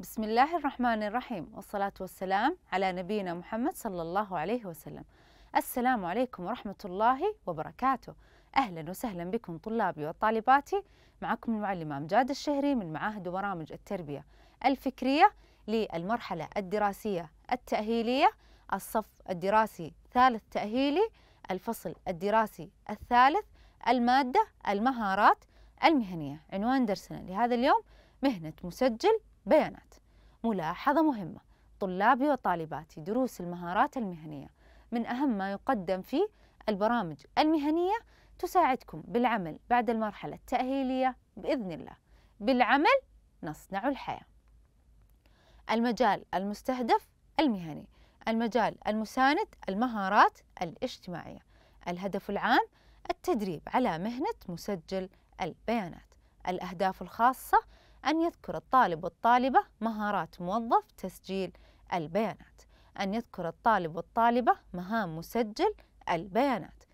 بسم الله الرحمن الرحيم والصلاة والسلام على نبينا محمد صلى الله عليه وسلم السلام عليكم ورحمة الله وبركاته أهلا وسهلا بكم طلابي وطالباتي معكم المعلمة أمجاد الشهري من معاهد وبرامج التربية الفكرية للمرحلة الدراسية التأهيلية الصف الدراسي ثالث تأهيلي الفصل الدراسي الثالث المادة المهارات المهنية عنوان درسنا لهذا اليوم مهنة مسجل بيانات ملاحظة مهمة طلابي وطالباتي دروس المهارات المهنية من أهم ما يقدم في البرامج المهنية تساعدكم بالعمل بعد المرحلة التأهيلية بإذن الله بالعمل نصنع الحياة المجال المستهدف المهني المجال المساند المهارات الاجتماعية الهدف العام التدريب على مهنة مسجل البيانات الأهداف الخاصة أن يذكر الطالب والطالبة مهارات موظف تسجيل البيانات أن يذكر الطالب والطالبة مهام مسجل البيانات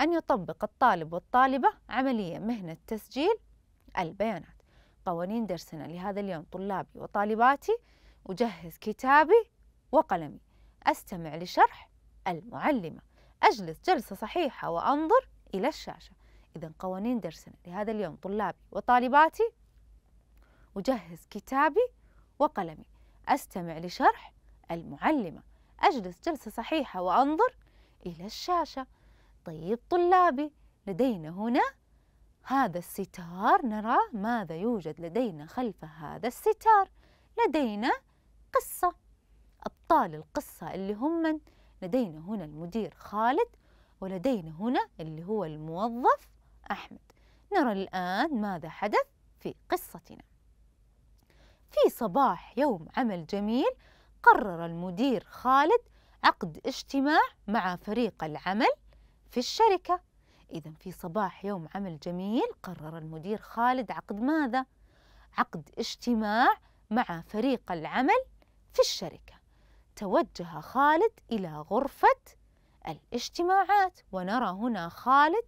أن يطبق الطالب والطالبة عملية مهنة تسجيل البيانات قوانين درسنا لهذا اليوم طلابي وطالباتي أجهز كتابي وقلمي أستمع لشرح المعلمة أجلس جلسة صحيحة وأنظر إلى الشاشة إذا قوانين درسنا لهذا اليوم طلابي وطالباتي أجهز كتابي وقلمي أستمع لشرح المعلمة أجلس جلسة صحيحة وأنظر إلى الشاشة طيب طلابي لدينا هنا هذا الستار نرى ماذا يوجد لدينا خلف هذا الستار لدينا قصة أبطال القصة اللي هم من لدينا هنا المدير خالد ولدينا هنا اللي هو الموظف أحمد نرى الآن ماذا حدث في قصتنا في صباح يوم عمل جميل قرر المدير خالد عقد اجتماع مع فريق العمل في الشركة إذا في صباح يوم عمل جميل قرر المدير خالد عقد ماذا؟ عقد اجتماع مع فريق العمل في الشركة توجه خالد إلى غرفة الاجتماعات ونرى هنا خالد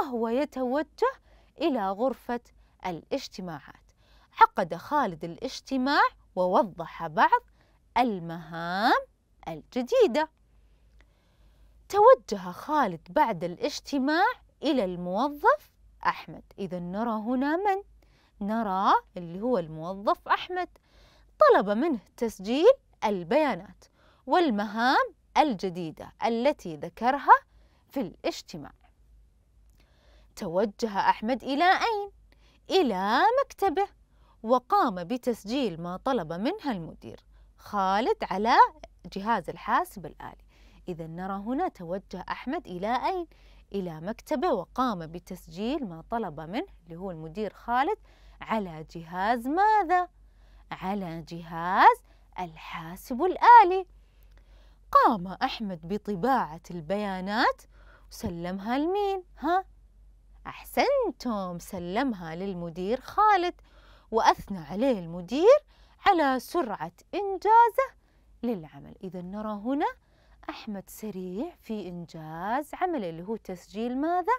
وهو يتوجه إلى غرفة الاجتماعات عقد خالد الاجتماع ووضح بعض المهام الجديدة توجه خالد بعد الاجتماع إلى الموظف أحمد إذا نرى هنا من؟ نرى اللي هو الموظف أحمد طلب منه تسجيل البيانات والمهام الجديدة التي ذكرها في الاجتماع توجه أحمد إلى أين؟ إلى مكتبه وقام بتسجيل ما طلب منها المدير خالد على جهاز الحاسب الآلي إذا نرى هنا توجه أحمد إلى أين؟ إلى مكتبه وقام بتسجيل ما طلب منه اللي هو المدير خالد على جهاز ماذا؟ على جهاز الحاسب الآلي قام أحمد بطباعة البيانات وسلمها لمين؟ ها؟ أحسنتم سلمها للمدير خالد وأثنى عليه المدير على سرعة إنجازه للعمل إذا نرى هنا أحمد سريع في إنجاز عمله اللي هو تسجيل ماذا؟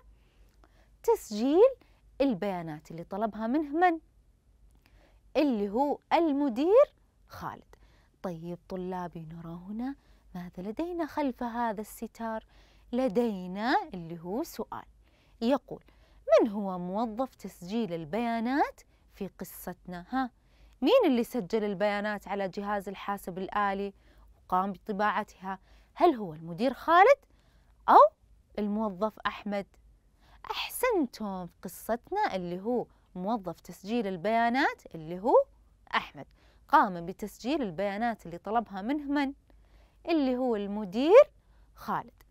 تسجيل البيانات اللي طلبها منه من؟ اللي هو المدير خالد طيب طلابي نرى هنا ماذا لدينا خلف هذا الستار؟ لدينا اللي هو سؤال يقول من هو موظف تسجيل البيانات في قصتنا ها مين اللي سجل البيانات على جهاز الحاسب الآلي وقام بطباعتها هل هو المدير خالد أو الموظف أحمد أحسنتم في قصتنا اللي هو موظف تسجيل البيانات اللي هو أحمد قام بتسجيل البيانات اللي طلبها منه من اللي هو المدير خالد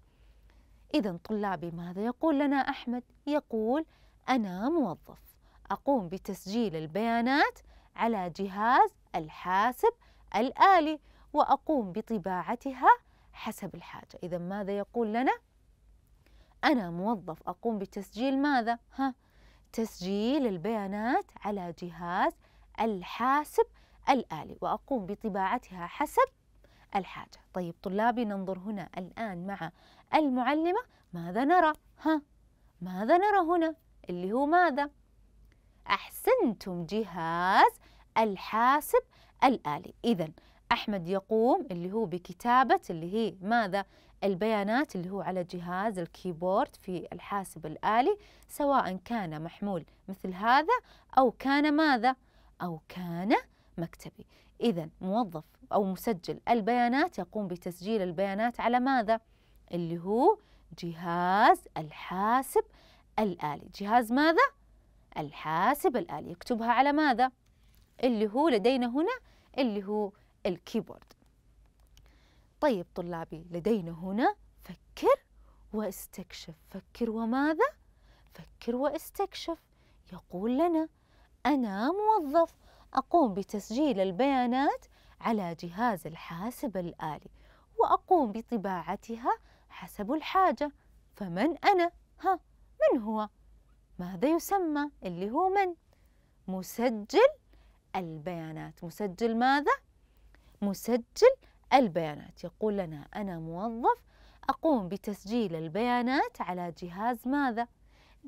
إذا طلابي ماذا يقول لنا أحمد يقول أنا موظف أقوم بتسجيل البيانات على جهاز الحاسب الآلي وأقوم بطباعتها حسب الحاجة إذا ماذا يقول لنا؟ أنا موظف أقوم بتسجيل ماذا؟ ها؟ تسجيل البيانات على جهاز الحاسب الآلي وأقوم بطباعتها حسب الحاجة طيب طلابي ننظر هنا الآن مع المعلمة ماذا نرى؟ ها؟ ماذا نرى هنا؟ اللي هو ماذا؟ أحسنتم جهاز الحاسب الآلي إذا أحمد يقوم اللي هو بكتابة اللي هي ماذا البيانات اللي هو على جهاز الكيبورد في الحاسب الآلي سواء كان محمول مثل هذا أو كان ماذا أو كان مكتبي إذا موظف أو مسجل البيانات يقوم بتسجيل البيانات على ماذا اللي هو جهاز الحاسب الآلي جهاز ماذا الحاسب الآلي يكتبها على ماذا؟ اللي هو لدينا هنا اللي هو الكيبورد طيب طلابي لدينا هنا فكر واستكشف فكر وماذا؟ فكر واستكشف يقول لنا أنا موظف أقوم بتسجيل البيانات على جهاز الحاسب الآلي وأقوم بطباعتها حسب الحاجة فمن أنا؟ ها من هو؟ ماذا يسمى اللي هو من مسجل البيانات مسجل ماذا مسجل البيانات يقول لنا أنا موظف أقوم بتسجيل البيانات على جهاز ماذا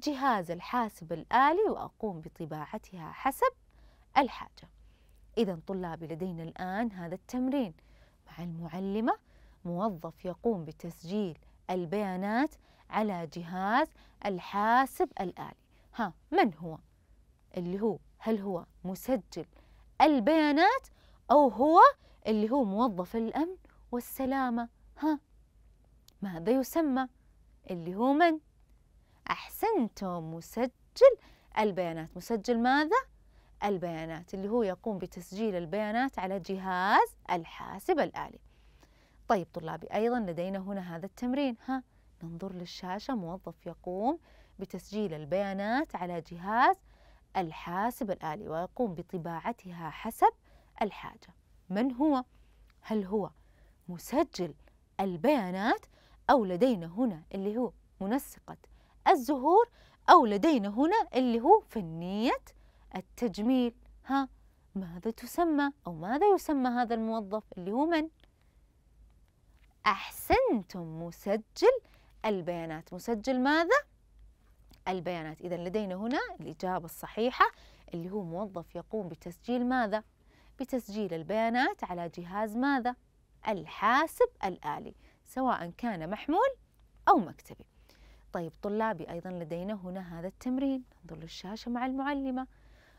جهاز الحاسب الآلي وأقوم بطباعتها حسب الحاجة إذا طلابي لدينا الآن هذا التمرين مع المعلمة موظف يقوم بتسجيل البيانات على جهاز الحاسب الآلي ها من هو اللي هو هل هو مسجل البيانات أو هو اللي هو موظف الأمن والسلامة ها ماذا يسمى اللي هو من أحسنتم مسجل البيانات مسجل ماذا البيانات اللي هو يقوم بتسجيل البيانات على جهاز الحاسب الآلي طيب طلابي أيضا لدينا هنا هذا التمرين ها ننظر للشاشة موظف يقوم بتسجيل البيانات على جهاز الحاسب الآلي ويقوم بطباعتها حسب الحاجة من هو؟ هل هو مسجل البيانات أو لدينا هنا اللي هو منسقة الزهور أو لدينا هنا اللي هو فنية التجميل ها ماذا تسمى أو ماذا يسمى هذا الموظف اللي هو من؟ أحسنتم مسجل البيانات مسجل ماذا؟ البيانات إذا لدينا هنا الإجابة الصحيحة اللي هو موظف يقوم بتسجيل ماذا؟ بتسجيل البيانات على جهاز ماذا؟ الحاسب الآلي سواء كان محمول أو مكتبي طيب طلابي أيضا لدينا هنا هذا التمرين ننظر للشاشة مع المعلمة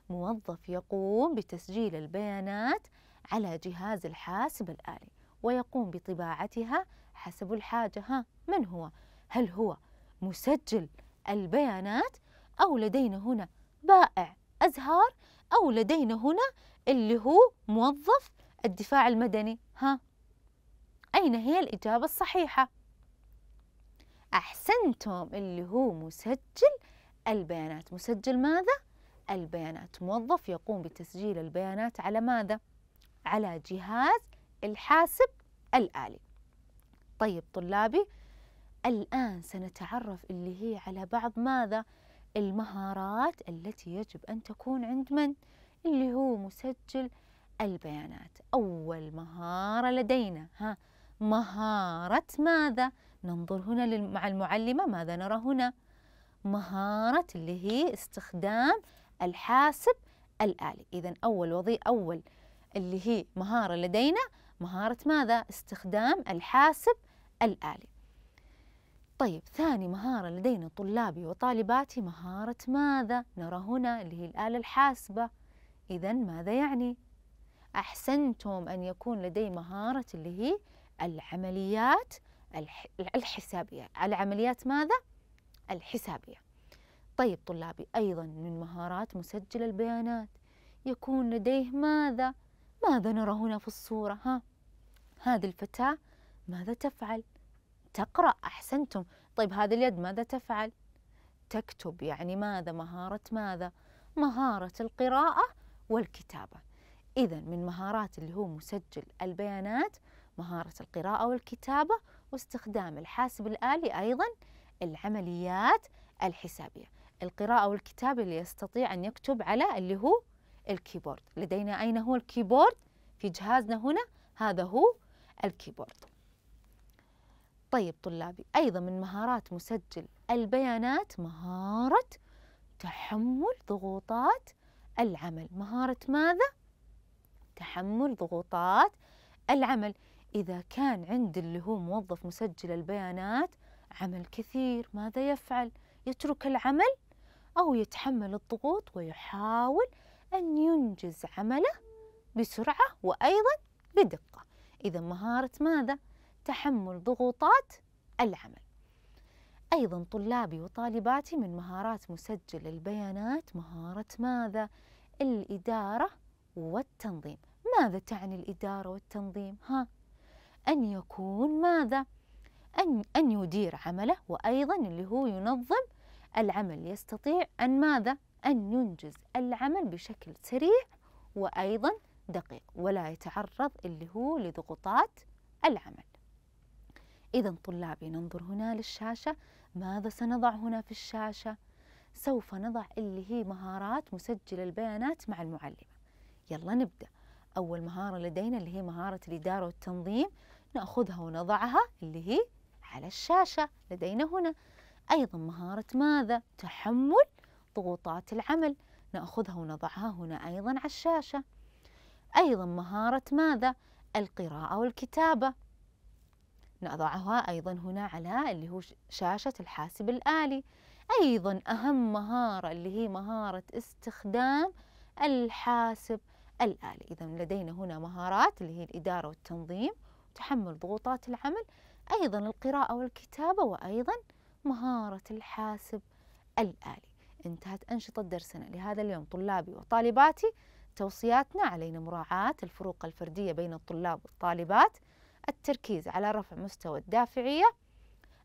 موظف يقوم بتسجيل البيانات على جهاز الحاسب الآلي ويقوم بطباعتها حسب الحاجة ها من هو؟ هل هو مسجل البيانات أو لدينا هنا بائع أزهار أو لدينا هنا اللي هو موظف الدفاع المدني ها أين هي الإجابة الصحيحة؟ أحسنتم اللي هو مسجل البيانات مسجل ماذا؟ البيانات موظف يقوم بتسجيل البيانات على ماذا؟ على جهاز الحاسب الآلي طيب طلابي الآن سنتعرف اللي هي على بعض ماذا المهارات التي يجب أن تكون عند من اللي هو مسجل البيانات أول مهارة لدينا ها مهارة ماذا ننظر هنا مع المعلمة ماذا نرى هنا مهارة اللي هي استخدام الحاسب الآلي إذا أول وظي أول اللي هي مهارة لدينا مهارة ماذا استخدام الحاسب الآلي طيب ثاني مهارة لدينا طلابي وطالباتي مهارة ماذا؟ نرى هنا اللي هي الآلة الحاسبة إذا ماذا يعني؟ أحسنتم أن يكون لدي مهارة اللي هي العمليات الحسابية العمليات ماذا؟ الحسابية طيب طلابي أيضا من مهارات مسجل البيانات يكون لديه ماذا؟ ماذا نرى هنا في الصورة؟ ها؟ هذه الفتاة ماذا تفعل؟ تقرأ أحسنتم طيب هذه اليد ماذا تفعل؟ تكتب يعني ماذا مهارة ماذا؟ مهارة القراءة والكتابة إذا من مهارات اللي هو مسجل البيانات مهارة القراءة والكتابة واستخدام الحاسب الآلي أيضا العمليات الحسابية القراءة والكتابة اللي يستطيع أن يكتب على اللي هو الكيبورد لدينا أين هو الكيبورد؟ في جهازنا هنا هذا هو الكيبورد طيب طلابي أيضا من مهارات مسجل البيانات مهارة تحمل ضغوطات العمل مهارة ماذا؟ تحمل ضغوطات العمل إذا كان عند اللي هو موظف مسجل البيانات عمل كثير ماذا يفعل؟ يترك العمل أو يتحمل الضغوط ويحاول أن ينجز عمله بسرعة وأيضا بدقة إذا مهارة ماذا؟ تحمل ضغوطات العمل أيضا طلابي وطالباتي من مهارات مسجل البيانات مهارة ماذا؟ الإدارة والتنظيم ماذا تعني الإدارة والتنظيم؟ ها؟ أن يكون ماذا؟ أن, أن يدير عمله وأيضا اللي هو ينظم العمل يستطيع أن ماذا؟ أن ينجز العمل بشكل سريع وأيضا دقيق ولا يتعرض اللي هو لضغوطات العمل إذا طلابي ننظر هنا للشاشة ماذا سنضع هنا في الشاشة؟ سوف نضع اللي هي مهارات مسجل البيانات مع المعلمة يلا نبدأ أول مهارة لدينا اللي هي مهارة الإدارة والتنظيم نأخذها ونضعها اللي هي على الشاشة لدينا هنا أيضا مهارة ماذا؟ تحمل ضغوطات العمل نأخذها ونضعها هنا أيضا على الشاشة أيضا مهارة ماذا؟ القراءة والكتابة نضعها أيضا هنا على اللي هو شاشة الحاسب الآلي أيضا أهم مهارة اللي هي مهارة استخدام الحاسب الآلي إذا لدينا هنا مهارات اللي هي الإدارة والتنظيم وتحمل ضغوطات العمل أيضا القراءة والكتابة وأيضا مهارة الحاسب الآلي انتهت أنشطة درسنا لهذا اليوم طلابي وطالباتي توصياتنا علينا مراعاة الفروق الفردية بين الطلاب والطالبات التركيز على رفع مستوى الدافعية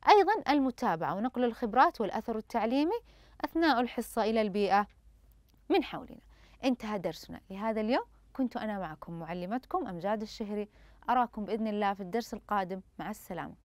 أيضا المتابعة ونقل الخبرات والأثر التعليمي أثناء الحصة إلى البيئة من حولنا انتهى درسنا لهذا اليوم كنت أنا معكم معلمتكم أمجاد الشهري أراكم بإذن الله في الدرس القادم مع السلامة